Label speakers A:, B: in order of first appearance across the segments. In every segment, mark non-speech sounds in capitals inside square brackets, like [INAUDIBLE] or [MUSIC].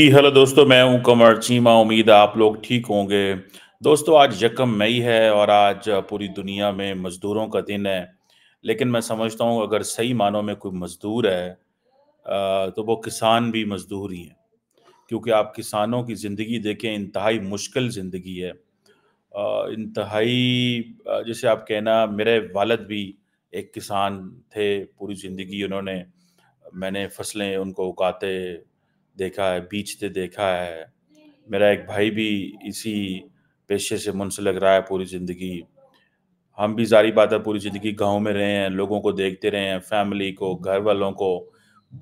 A: जी hello दोस्तों मैं हूं कमर चीमा उम्मीद आप लोग ठीक होंगे दोस्तों आज यकम मई है और आज पूरी दुनिया में मज़दूरों का दिन है लेकिन मैं समझता हूं अगर सही मानों में कोई मज़दूर है तो वो किसान भी मज़दूर ही हैं क्योंकि आप किसानों की ज़िंदगी देखें इंतहाई मुश्किल ज़िंदगी है इंतहाई जैसे आप कहना मेरे वालद भी एक किसान थे पूरी ज़िंदगी उन्होंने मैंने फसलें उनको उगाते देखा है बीचते देखा है मेरा एक भाई भी इसी पेशे से मुंसलिक रहा है पूरी ज़िंदगी हम भी जारी बात है पूरी ज़िंदगी गांव में रहे हैं लोगों को देखते रहे हैं फैमिली को घर वालों को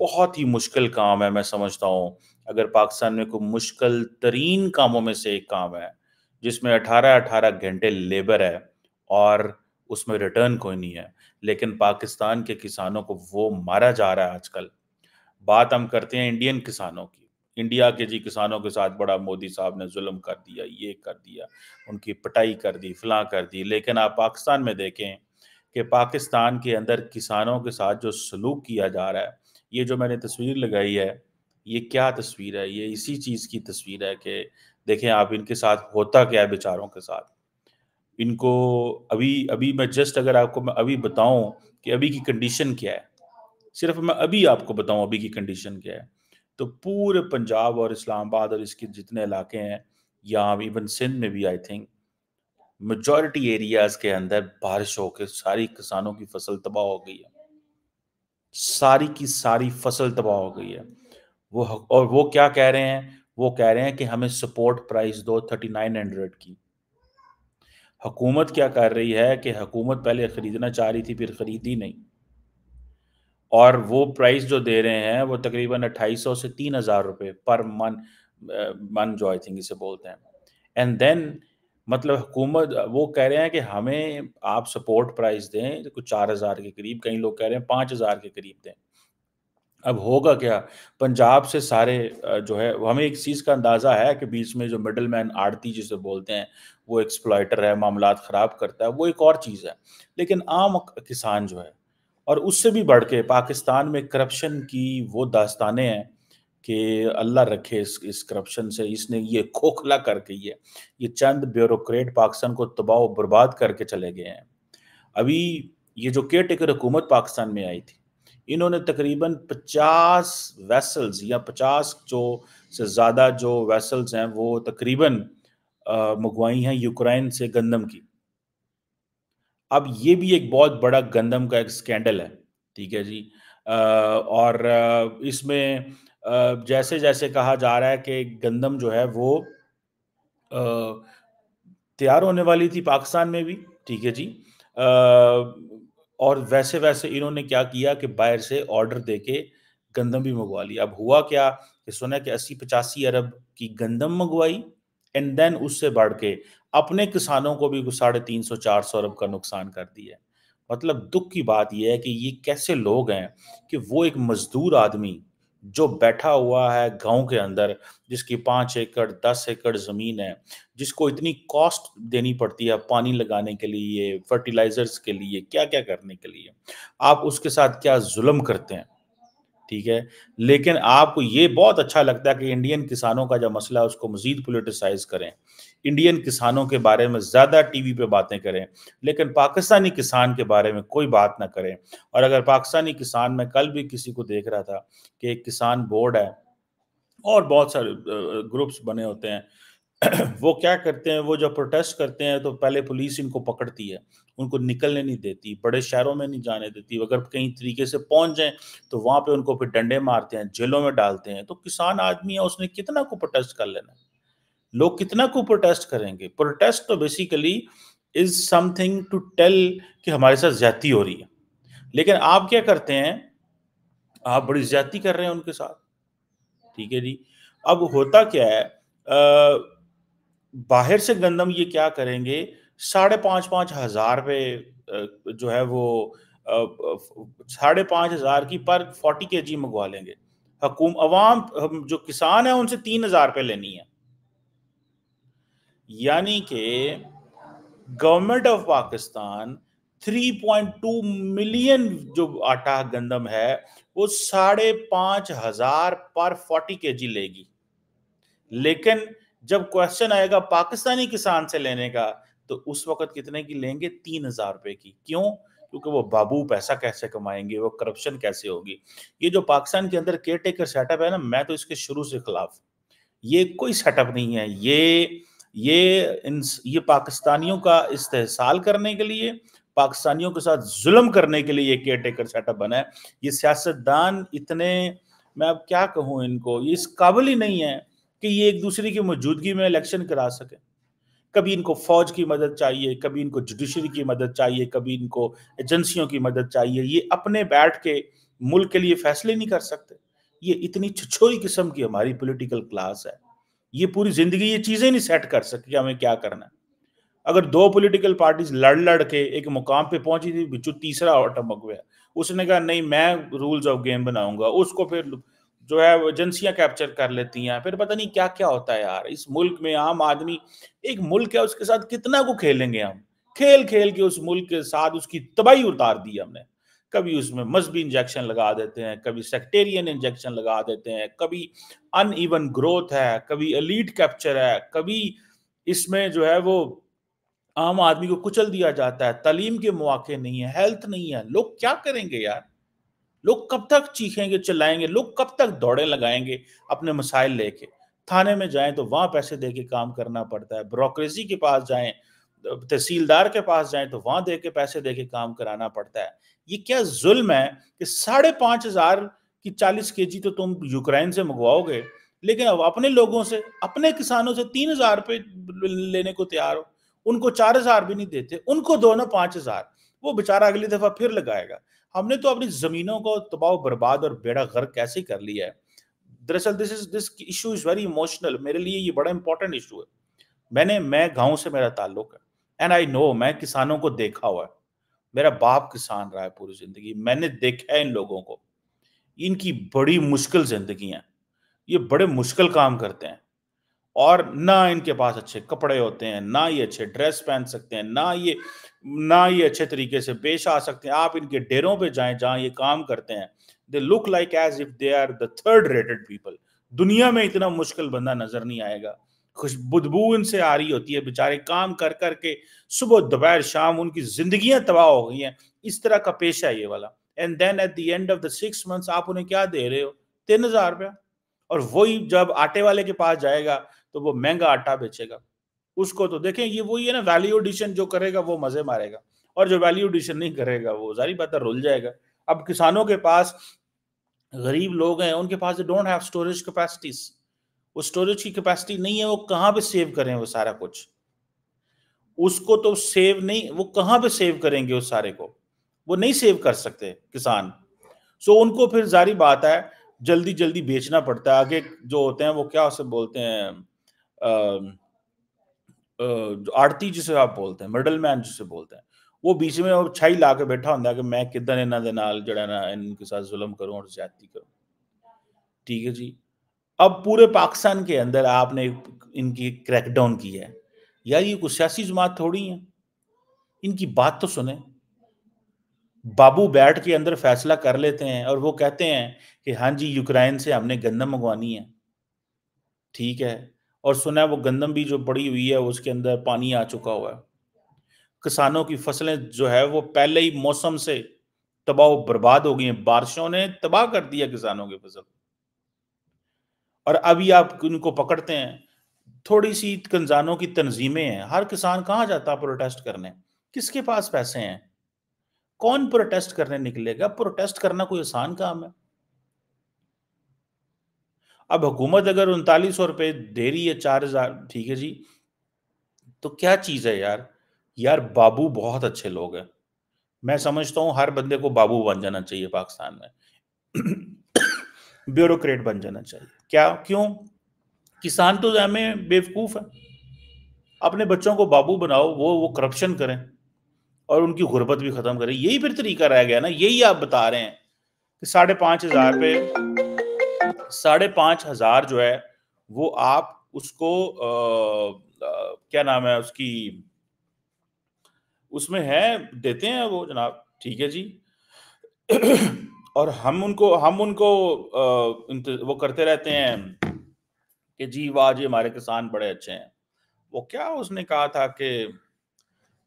A: बहुत ही मुश्किल काम है मैं समझता हूँ अगर पाकिस्तान में कोई मुश्किल तरीन कामों में से एक काम है जिसमें 18-18 घंटे लेबर है और उसमें रिटर्न कोई नहीं है लेकिन पाकिस्तान के किसानों को वो मारा जा रहा है आजकल बात हम करते हैं इंडियन किसानों की इंडिया के जी किसानों के साथ बड़ा मोदी साहब ने जुल्म कर दिया ये कर दिया उनकी पटाई कर दी फलां कर दी लेकिन आप पाकिस्तान में देखें कि पाकिस्तान के अंदर किसानों के साथ जो सलूक किया जा रहा है ये जो मैंने तस्वीर लगाई है ये क्या तस्वीर है ये इसी चीज़ की तस्वीर है कि देखें आप इनके साथ होता क्या है बेचारों के साथ इनको अभी अभी मैं जस्ट अगर आपको मैं अभी बताऊं कि अभी की कंडीशन क्या है सिर्फ मैं अभी आपको बताऊं अभी की कंडीशन क्या है तो पूरे पंजाब और इस्लामाबाद और इसके जितने इलाके हैं यहाँ इवन सिंध में भी आई थिंक मेजोरिटी एरियाज के अंदर बारिश होकर सारी किसानों की फसल तबाह हो गई है सारी की सारी फसल तबाह हो गई है वो और वो क्या कह रहे हैं वो कह रहे हैं कि हमें सपोर्ट प्राइस दो थर्टी नाइन हंड्रेड की हुकूमत क्या कर रही है कि हुकूमत पहले ख़रीदना चाह रही थी फिर ख़रीदी नहीं और वो प्राइस जो दे रहे हैं वो तकरीबन 2800 से 3000 रुपए पर मन मन जो आई थिंक इसे बोलते हैं एंड देन मतलब हुकूमत वो कह रहे हैं कि हमें आप सपोर्ट प्राइस दें तो कुछ चार हज़ार के करीब कई लोग कह रहे हैं पाँच हज़ार के करीब दें अब होगा क्या पंजाब से सारे जो है हमें एक चीज़ का अंदाज़ा है कि बीच में जो मिडल मैन आड़ती जिसे बोलते हैं वो एक्सप्लॉयटर है मामला ख़राब करता है वो एक और चीज़ है लेकिन आम किसान जो है और उससे भी बढ़ के पाकिस्तान में करप्शन की वो दास्तानें हैं कि अल्लाह रखे इस इस करप्शन से इसने ये खोखला करके ये ये चंद ब्यूरोक्रेट पाकिस्तान को तबाह बर्बाद करके चले गए हैं अभी ये जो केयर टेकर हुकूमत पाकिस्तान में आई थी इन्होंने तकरीबन 50 वेसल्स या 50 जो से ज़्यादा जो वेसल्स हैं वो तकरीबन मंगवाई हैं यूक्रेन से गंदम की अब ये भी एक बहुत बड़ा गंदम का एक स्कैंडल है ठीक है जी आ, और इसमें जैसे जैसे कहा जा रहा है कि गंदम जो है वो तैयार होने वाली थी पाकिस्तान में भी ठीक है जी आ, और वैसे वैसे इन्होंने क्या किया कि बाहर से ऑर्डर दे के गंदम भी मंगवा ली अब हुआ क्या कि सुना कि अस्सी पचासी अरब की गंदम मंगवाई एंड देन उससे बढ़ के अपने किसानों को भी साढ़े तीन सौ चार सौ अरब का नुकसान कर दिया मतलब दुख की बात यह है कि ये कैसे लोग हैं कि वो एक मजदूर आदमी जो बैठा हुआ है गांव के अंदर जिसकी पाँच एकड़ दस एकड़ ज़मीन है जिसको इतनी कॉस्ट देनी पड़ती है पानी लगाने के लिए फर्टिलाइजर्स के लिए क्या क्या करने के लिए आप उसके साथ क्या जुल्म करते हैं ठीक है लेकिन आपको ये बहुत अच्छा लगता है कि इंडियन किसानों का जो मसला उसको मजीद पोलिटिसाइज करें इंडियन किसानों के बारे में ज़्यादा टीवी पे बातें करें लेकिन पाकिस्तानी किसान के बारे में कोई बात ना करें और अगर पाकिस्तानी किसान में कल भी किसी को देख रहा था कि एक किसान बोर्ड है और बहुत सारे ग्रुप्स बने होते हैं वो क्या करते हैं वो जब प्रोटेस्ट करते हैं तो पहले पुलिस इनको पकड़ती है उनको निकलने नहीं देती बड़े शहरों में नहीं जाने देती अगर कहीं तरीके से पहुंच जाए तो वहां पे उनको फिर डंडे मारते हैं जेलों में डालते हैं तो किसान आदमी है उसने कितना को प्रोटेस्ट कर लेना लोग कितना को प्रोटेस्ट करेंगे प्रोटेस्ट तो basically is something to tell कि हमारे साथ ज्यादा हो रही है लेकिन आप क्या करते हैं आप बड़ी ज्यादा कर रहे हैं उनके साथ ठीक है जी अब होता क्या है आ, बाहर से गंदम ये क्या करेंगे साढ़े पांच पांच हजार पे जो है वो साढ़े पांच हजार की पर फोर्टी के जी मंगवा लेंगे हकूम अवाम जो किसान है उनसे तीन हजार पे लेनी है यानी कि गवर्नमेंट ऑफ पाकिस्तान 3.2 मिलियन जो आटा गंदम है वो साढ़े पांच हजार पर फोर्टी के जी लेगी लेकिन जब क्वेश्चन आएगा पाकिस्तानी किसान से लेने का तो उस वक्त कितने की लेंगे तीन हजार रुपए की क्यों क्योंकि वो बाबू पैसा कैसे कमाएंगे वो करप्शन कैसे होगी ये जो पाकिस्तान के अंदर केयर टेकर सेटअप है ना मैं तो इसके शुरू से खिलाफ ये कोई सेटअप नहीं है ये ये इन ये पाकिस्तानियों का इस्तेसाल करने के लिए पाकिस्तानियों के साथ जुल्म करने के लिए ये केयर टेकर सेटअप बना है ये सियासतदान इतने मैं अब क्या कहूँ इनको ये इस काबिल ही नहीं है कि ये एक दूसरे की मौजूदगी में इलेक्शन करा सकें कभी इनको फौज की मदद चाहिए कभी इनको जुडिशरी की मदद चाहिए कभी इनको एजेंसियों की मदद चाहिए ये अपने बैठ के मुल्क के लिए फैसले नहीं कर सकते ये इतनी छिछोरी किस्म की हमारी पॉलिटिकल क्लास है ये पूरी जिंदगी ये चीज़ें नहीं सेट कर सकती हमें क्या करना है अगर दो पॉलिटिकल पार्टीज लड़ लड़ के एक मुकाम पे पहुंची थी बिचू तीसरा और टमक गया उसने कहा नहीं मैं रूल्स ऑफ गेम बनाऊंगा उसको फिर जो है एजेंसियां कैप्चर कर लेती हैं फिर पता नहीं क्या क्या होता है यार इस मुल्क में आम आदमी एक मुल्क है उसके साथ कितना को खेलेंगे हम खेल खेल के उस मुल्क के साथ उसकी तबाही उतार दी हमने कभी उसमें मजहबी इंजेक्शन लगा देते हैं कभी सेक्टेरियन इंजेक्शन लगा देते हैं कभी अन ईवन ग्रोथ है कभी अलीट कैप्चर है कभी इसमें जो है वो आम आदमी को कुचल दिया जाता है तालीम के मौके नहीं है हेल्थ नहीं है लोग क्या करेंगे यार लोग कब तक चीखेंगे चिल्लाएंगे लोग कब तक दौड़े लगाएंगे अपने मसाइल लेके थाने में जाएं तो वहां पैसे दे के काम करना पड़ता है ब्रोक्रेसी के पास जाएं तहसीलदार के पास जाएं तो वहां दे के पैसे दे के काम कराना पड़ता है ये क्या जुल्म है कि साढ़े पांच हजार की चालीस के जी तो तुम यूक्रेन से मंगवाओगे लेकिन अब अपने लोगों से अपने किसानों से तीन हजार रुपये लेने को तैयार हो उनको चार हजार भी नहीं देते उनको दो ना पांच हजार वो बेचारा अगली दफा फिर लगाएगा हमने तो अपनी जमीनों को तबाह बर्बाद और बेड़ा गर्क कैसे कर लिया है दरअसल this is this issue is very emotional मेरे लिए ये बड़ा इंपॉर्टेंट इशू है मैंने मैं गाँव से मेरा ताल्लुक है एंड आई नो मैं किसानों को देखा हुआ है मेरा बाप किसान रहा है पूरी जिंदगी मैंने देखा है इन लोगों को इनकी बड़ी मुश्किल जिंदगी है ये बड़े मुश्किल काम करते हैं और ना इनके पास अच्छे कपड़े होते हैं ना ये अच्छे ड्रेस पहन सकते हैं ना ये ना ये अच्छे तरीके से पेश आ सकते हैं आप इनके डेरों पे जाएं जहां ये काम करते हैं they look like as if they are the third rated people दुनिया में इतना मुश्किल बंदा नजर नहीं आएगा खुश बुदबू इनसे आ रही होती है बेचारे काम कर कर के सुबह दोपहर शाम उनकी जिंदगियां तबाह हो गई हैं इस तरह का पेशा है ये वाला and then at the end of the six months आप उन्हें क्या दे रहे हो तीन हजार रुपया और वही जब आटे वाले के पास जाएगा तो वो महंगा आटा बेचेगा उसको तो देखें ये वही है ना वैल्यू एडिशन जो करेगा वो मजे मारेगा और जो वैल्यू एडिशन नहीं करेगा वो जारी बात है रुल जाएगा अब किसानों के पास गरीब लोग हैं उनके पास डोंट हैव स्टोरेज कैपेसिटीज वो स्टोरेज की कैपेसिटी नहीं है वो कहाँ पे सेव करें वो सारा कुछ उसको तो सेव नहीं वो कहाँ पे सेव करेंगे उस सारे को वो नहीं सेव कर सकते किसान सो उनको फिर जारी बात है जल्दी जल्दी बेचना पड़ता है आगे जो होते हैं वो क्या उसे बोलते हैं जिसे आप बोलते हैं मिडल मैन जिसे बोलते हैं वो बीच में और छाई ला के बैठा होंगे कि मैं किदन इन्होंने जरा ना इनके साथ जुलम करूँ और ज्यादती करूँ ठीक है जी अब पूरे पाकिस्तान के अंदर आपने इनकी क्रैकडाउन की है यार ये कुछ सियासी जमात थोड़ी है इनकी बात तो सुने बाबू बैठ के अंदर फैसला कर लेते हैं और वो कहते हैं कि हाँ जी यूक्रेन से हमने गंदम मंगवानी है ठीक है और सुना है वो गंदम भी जो पड़ी हुई है उसके अंदर पानी आ चुका हुआ है किसानों की फसलें जो है वो पहले ही मौसम से तबाह बर्बाद हो गई हैं बारिशों ने तबाह कर दिया किसानों की फसल और अभी आप इनको पकड़ते हैं थोड़ी सी कंजानों की तंजीमें हैं हर किसान कहाँ जाता है प्रोटेस्ट करने किसके पास पैसे हैं कौन प्रोटेस्ट करने निकलेगा प्रोटेस्ट करना कोई आसान काम है अब हुकूमत अगर उनतालीस सौ रुपये दे रही है चार हजार ठीक है जी तो क्या चीज़ है यार यार बाबू बहुत अच्छे लोग हैं मैं समझता हूँ हर बंदे को बाबू बन जाना चाहिए पाकिस्तान में ब्यूरोक्रेट बन जाना चाहिए क्या क्यों किसान तो हमें बेवकूफ़ है अपने बच्चों को बाबू बनाओ वो वो करप्शन करें और उनकी गुर्बत भी ख़त्म करें यही फिर तरीका रह गया ना यही आप बता रहे हैं कि साढ़े पांच हज़ार पे साढ़े पांच हजार जो है वो आप उसको आ, आ, क्या नाम है उसकी उसमें है देते हैं वो जनाब ठीक है जी और हम उनको हम उनको आ, वो करते रहते हैं कि जी वाह जी हमारे किसान बड़े अच्छे हैं वो क्या उसने कहा था कि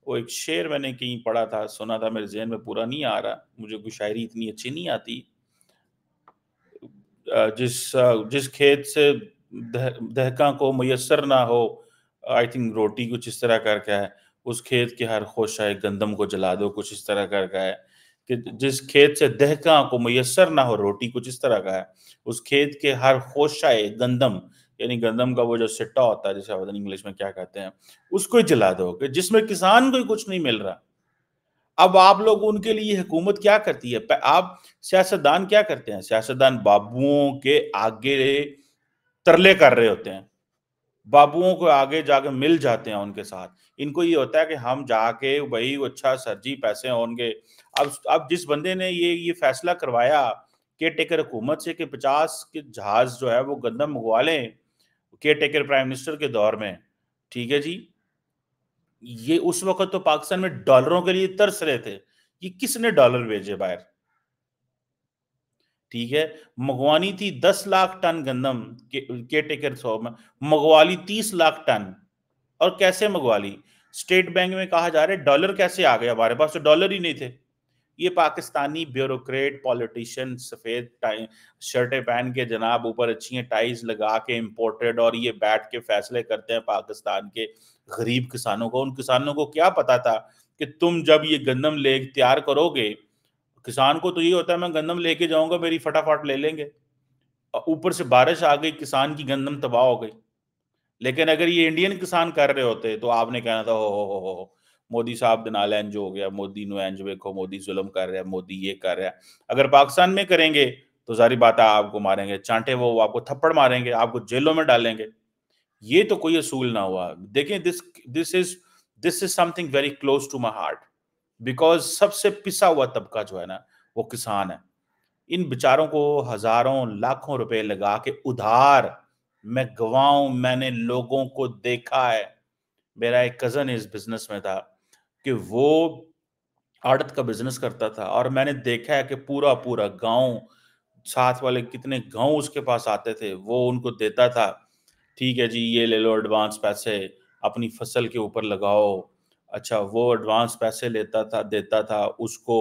A: वो एक शेर मैंने कहीं पढ़ा था सुना था मेरे जहन में पूरा नहीं आ रहा मुझे कोई शायरी इतनी अच्छी नहीं आती जिस जिस खेत से दहका को मैसर ना हो आई थिंक रोटी कुछ इस तरह करके है उस खेत की हर खोश है गंदम को जला दो कुछ इस तरह करके है कि जिस खेत से दहका को मैसर ना हो रोटी कुछ इस तरह का है उस खेत के हर खोशाए गंदम यानी गंदम का वो जो सिट्टा होता है जिसे इंग्लिश में क्या कहते हैं उसको ही जला दो कि जिसमें किसान को कुछ नहीं मिल रहा अब आप लोग उनके लिए हुकूमत क्या करती है आप सियासतदान क्या करते हैं सियासतदान बाबुओं के आगे तरले कर रहे होते हैं बाबुओं को आगे जाके मिल जाते हैं उनके साथ इनको ये होता है कि हम जाके वही अच्छा सर जी पैसे होंगे अब अब जिस बंदे ने ये ये फैसला करवाया केयर टेकर हुकूमत से कि पचास के जहाज जो है वो गंदम मंगवा लें केयर टेकर प्राइम मिनिस्टर के दौर में ठीक है जी ये उस वक्त तो पाकिस्तान में डॉलरों के लिए तरस रहे थे कि किसने डॉलर भेजे बाहर ठीक है मंगवानी थी दस लाख टन गंदम के, के टेकर सौ में मंगवा ली तीस लाख टन और कैसे मंगवा ली स्टेट बैंक में कहा जा रहा है डॉलर कैसे आ गया हमारे पास तो डॉलर ही नहीं थे ये पाकिस्तानी ब्यूरोक्रेट पॉलिटिशियन सफेद शर्टें पहन के जनाब ऊपर अच्छी टाइज लगा के इम्पोर्टेड और ये बैठ के फैसले करते हैं पाकिस्तान के गरीब किसानों को उन किसानों को क्या पता था कि तुम जब ये गंदम ले तैयार करोगे किसान को तो ये होता है मैं गंदम लेके जाऊंगा मेरी फटाफट ले लेंगे ऊपर से बारिश आ गई किसान की गंदम तबाह हो गई लेकिन अगर ये इंडियन किसान कर रहे होते तो आपने कहना था हो हो हो हो मोदी साहब ਦੇ हो गया मोदी ਗਿਆ ਮੋਦੀ वेखो मोदी जुलम कर रहा है मोदी ये कर रहा है अगर पाकिस्तान में करेंगे तो सारी बात है आपको मारेंगे चांटे वो आपको थप्पड़ मारेंगे आपको जेलों में डालेंगे ये तो कोई असूल ना हुआ देखें this this is this is something very close to my heart because सबसे पिसा हुआ तबका जो है ना वो किसान है इन बेचारों को हजारों लाखों रुपए लगा के उधार मैं गवाऊं मैंने लोगों को देखा है मेरा एक कजन इस बिजनेस में था कि वो आड़त का बिजनेस करता था और मैंने देखा है कि पूरा पूरा गांव साथ वाले कितने गांव उसके पास आते थे वो उनको देता था ठीक है जी ये ले लो एडवांस पैसे अपनी फसल के ऊपर लगाओ अच्छा वो एडवांस पैसे लेता था देता था उसको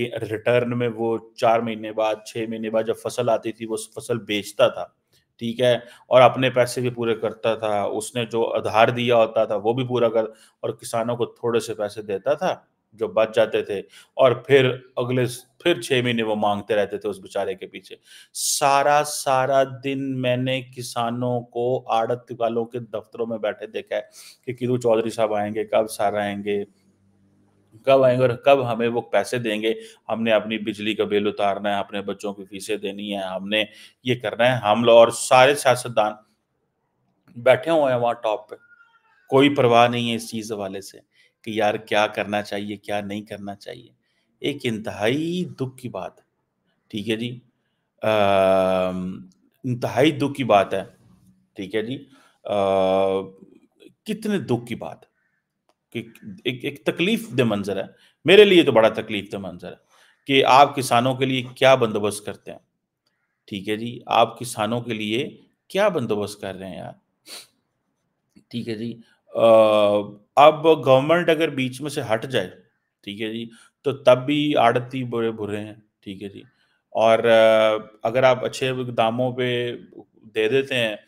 A: रिटर्न में वो चार महीने बाद छः महीने बाद जब फसल आती थी वो फसल बेचता था ठीक है और अपने पैसे भी पूरे करता था उसने जो आधार दिया होता था वो भी पूरा कर और किसानों को थोड़े से पैसे देता था जो बच जाते थे और फिर अगले फिर छह महीने वो मांगते रहते थे उस बेचारे के पीछे सारा सारा दिन मैंने किसानों को आड़त वालों के दफ्तरों में बैठे देखा है कि किरू चौधरी साहब आएंगे कब सारा आएंगे कब आएंगे और कब हमें वो पैसे देंगे हमने अपनी बिजली का बिल उतारना है अपने बच्चों की फीसें देनी है हमने ये करना है हम लोग और सारे सियासतदान बैठे हुए हैं वहाँ टॉप पे कोई परवाह नहीं है इस चीज़ हवाले से कि यार क्या करना चाहिए क्या नहीं करना चाहिए एक इंतहाई दुख की बात है ठीक है जी इंतहाई दुख की बात है ठीक है जी आ, कितने दुख की बात कि एक एक तकलीफ दे मंजर है मेरे लिए तो बड़ा तकलीफ दे मंजर है कि आप किसानों के लिए क्या बंदोबस्त करते हैं ठीक है जी आप किसानों के लिए क्या बंदोबस्त कर रहे हैं यार ठीक है जी अब गवर्नमेंट अगर बीच में से हट जाए ठीक है जी तो तब भी आड़ती बुरे बुरे हैं ठीक है जी और अगर आप अच्छे दामों पे दे देते हैं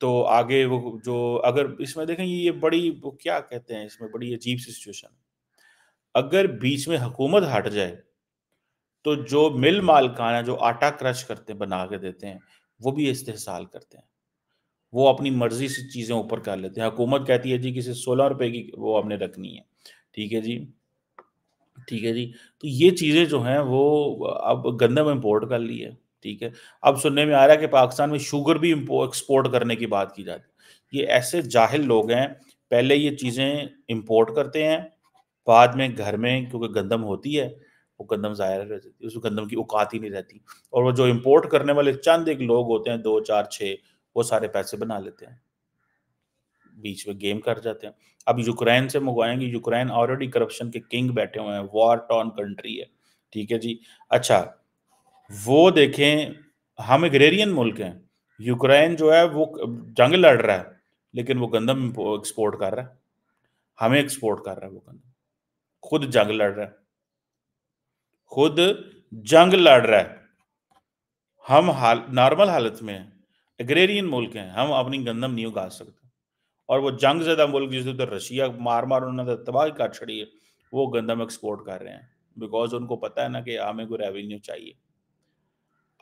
A: तो आगे वो जो अगर इसमें देखें ये बड़ी वो क्या कहते हैं इसमें बड़ी अजीब सी सिचुएशन अगर बीच में हुकूमत हट जाए तो जो मिल मालकान है जो आटा क्रश करते हैं बना के देते हैं वो भी इस्तेसाल करते हैं वो अपनी मर्जी से चीज़ें ऊपर कर लेते हैं हुकूमत कहती है जी किसी सोलह रुपए की वो हमने रखनी है ठीक है जी ठीक है जी तो ये चीज़ें जो हैं वो अब गंदम इम्पोर्ट कर ली है ठीक है अब सुनने में आ रहा है कि पाकिस्तान में शुगर भी एक्सपोर्ट करने की बात की जाती है ये ऐसे जाहिल लोग हैं पहले ये चीज़ें इम्पोर्ट करते हैं बाद में घर में क्योंकि गंदम होती है वो गंदम ज़ाहिर रह जाती है उस गंदम की औकात ही नहीं रहती और वो जो इम्पोर्ट करने वाले चंद एक लोग होते हैं दो चार छः वो सारे पैसे बना लेते हैं बीच में गेम कर जाते हैं अब यूक्रेन से मंगवाएंगे यूक्रेन ऑलरेडी करप्शन के किंग बैठे हुए हैं वॉर टॉन कंट्री है ठीक है जी अच्छा वो देखें हम एग्रेरियन मुल्क हैं यूक्रेन जो है वो जंग लड़ रहा है लेकिन वो गंदम एक्सपोर्ट कर रहा है हमें एक्सपोर्ट कर रहा है वो गंदम खुद जंग लड़ रहा है खुद जंग लड़ रहा है हम हाल नॉर्मल हालत में हैं एग्रेरियन मुल्क हैं हम अपनी गंदम नहीं उगा सकते और वो जंग ज्यादा मुल्क जिस उधर तो रशिया मार मार उन्होंने तो तबाह कर छड़ी है वो गंदम एक्सपोर्ट कर रहे हैं बिकॉज उनको पता है ना कि हमें कोई रेवेन्यू चाहिए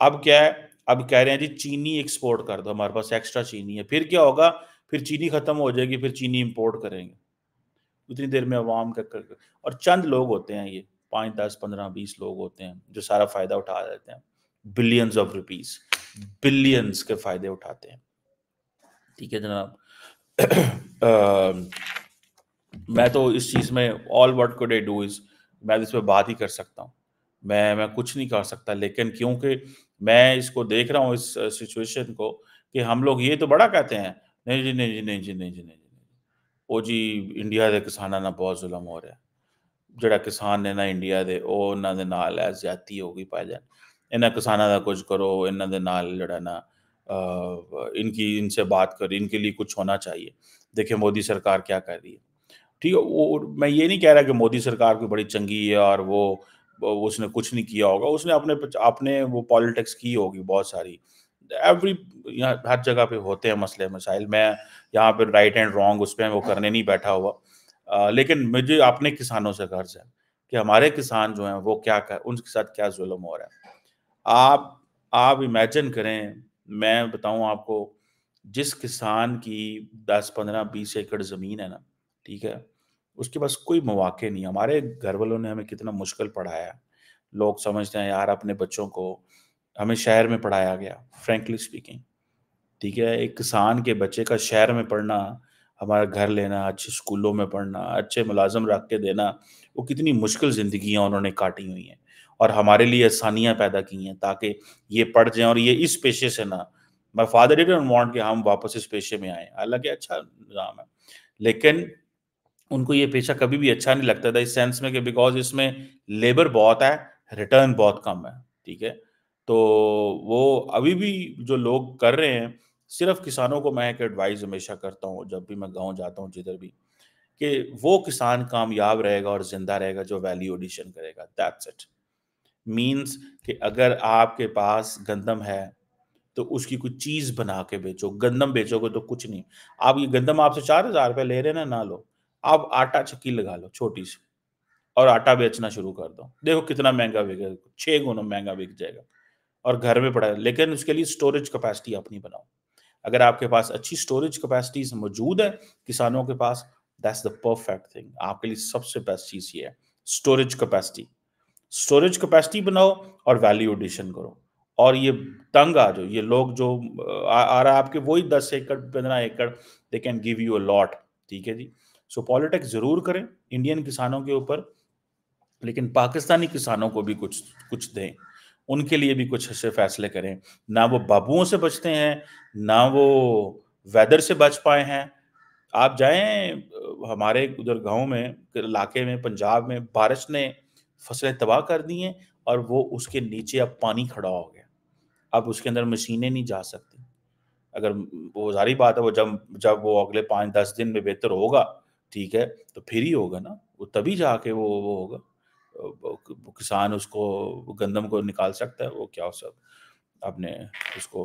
A: अब क्या है अब कह रहे हैं जी चीनी एक्सपोर्ट कर दो हमारे पास एक्स्ट्रा चीनी है फिर क्या होगा फिर चीनी खत्म हो जाएगी फिर चीनी इंपोर्ट करेंगे उतनी देर में अवाम का कर, कर और चंद लोग होते हैं ये पाँच दस पंद्रह बीस लोग होते हैं जो सारा फायदा उठा देते हैं बिलियंस ऑफ रुपीस बिलियंस के फायदे उठाते हैं ठीक है जनाब [CLEARS THROAT] मैं तो इस चीज में ऑल वट को डे डू इज मैं तो इस पर बात ही कर सकता हूँ मैं मैं कुछ नहीं कर सकता लेकिन क्योंकि मैं इसको देख रहा हूँ इस सिचुएशन को कि हम लोग ये तो बड़ा कहते हैं नहीं जी नहीं जी नहीं जी नहीं जी नहीं जी ਉਹ ਜੀ ਇੰਡੀਆ ਦੇ ਕਿਸਾਨਾਂ किसानों ਬਹੁਤ ਜ਼ੁਲਮ ਹੋ ਰਿਹਾ ਜਿਹੜਾ ਕਿਸਾਨ ਨੇ ਨਾ ਇੰਡੀਆ ਦੇ ਉਹ ਉਹਨਾਂ ਦੇ ਨਾਲ ਐ ਜ਼ਿਆਤੀ ਹੋ ਗਈ ਭਾਜਨ ਇਹਨਾਂ ਕਿਸਾਨਾਂ ਦਾ ਕੁਝ ਕਰੋ ਇਹਨਾਂ ਦੇ ਨਾਲ ਜਿਹੜਾ ना इनकी इनसे बात करो इनके लिए कुछ होना चाहिए देखिए मोदी सरकार क्या कर रही है ठीक है वो मैं ये नहीं कह रहा कि मोदी सरकार कोई बड़ी चंगी है और वो उसने कुछ नहीं किया होगा उसने अपने अपने वो पॉलिटिक्स की होगी बहुत सारी एवरी यहाँ हर जगह पे होते हैं मसले मसाइल मैं यहाँ पे राइट एंड रॉन्ग उस पर वो करने नहीं बैठा हुआ आ, लेकिन मुझे अपने किसानों से गर्ज है कि हमारे किसान जो हैं वो क्या कर उनके साथ क्या जुल्म हो रहा है आप आप इमेजिन करें मैं बताऊं आपको जिस किसान की दस पंद्रह बीस एकड़ ज़मीन है ना ठीक है उसके पास कोई मौाक़े नहीं हमारे घर वालों ने हमें कितना मुश्किल पढ़ाया लोग समझते हैं यार अपने बच्चों को हमें शहर में पढ़ाया गया फ्रेंकली स्पीकिंग ठीक है एक किसान के बच्चे का शहर में पढ़ना हमारा घर लेना अच्छे स्कूलों में पढ़ना अच्छे मुलाजम रख के देना वो कितनी मुश्किल जिंदगी उन्होंने काटी हुई हैं और हमारे लिए आसानियाँ पैदा की हैं ताकि ये पढ़ जाएँ और ये इस पेशे से ना माई फादर डिड वॉन्ट कि हम वापस इस पेशे में आएँ हालांकि अच्छा निज़ाम है लेकिन उनको ये पेशा कभी भी अच्छा नहीं लगता था इस सेंस में कि बिकॉज इसमें लेबर बहुत है रिटर्न बहुत कम है ठीक है तो वो अभी भी जो लोग कर रहे हैं सिर्फ किसानों को मैं एक एडवाइस हमेशा करता हूँ जब भी मैं गाँव जाता हूँ जिधर भी कि वो किसान कामयाब रहेगा और जिंदा रहेगा जो वैल्यू एडिशन करेगा दैट्स इट मीन्स कि अगर आपके पास गंदम है तो उसकी कुछ चीज़ बना के बेचो गंदम बेचोगे तो कुछ नहीं आप ये गंदम आपसे चार हज़ार रुपये ले रहे ना ना लो आप आटा चक्की लगा लो छोटी सी और आटा बेचना शुरू कर दो देखो कितना महंगा बिकेगा छह गुना महंगा बिक जाएगा और घर में पड़ा है लेकिन उसके लिए स्टोरेज कैपेसिटी अपनी बनाओ अगर आपके पास अच्छी स्टोरेज कैपेसिटी मौजूद है किसानों के पास दैट्स द परफेक्ट थिंग आपके लिए सबसे बेस्ट चीज़ ये है स्टोरेज कैपेसिटी स्टोरेज कैपेसिटी बनाओ और वैल्यू एडिशन करो और ये तंग आ जाओ ये लोग जो आ, आ रहा है आपके वही दस एकड़ पंद्रह एकड़ they can give you a lot ठीक है जी सो पॉलिटिक्स जरूर करें इंडियन किसानों के ऊपर लेकिन पाकिस्तानी किसानों को भी कुछ कुछ दें उनके लिए भी कुछ अच्छे फैसले करें ना वो बाबुओं से बचते हैं ना वो वेदर से बच पाए हैं आप जाएं हमारे उधर गांव में इलाके में पंजाब में बारिश ने फसलें तबाह कर दी हैं और वो उसके नीचे अब पानी खड़ा हो गया अब उसके अंदर मशीनें नहीं जा सकती अगर वो जारी बात है वो जब जब वो अगले पाँच दस दिन में बेहतर होगा ठीक है तो फिर ही होगा ना वो तभी जाके वो वो होगा वो किसान उसको गंदम को निकाल सकता है वो क्या हो सब अपने उसको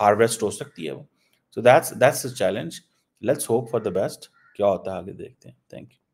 A: हार्वेस्ट हो सकती है वो so that's that's challenge let's hope for the best क्या होता है आगे देखते हैं थैंक यू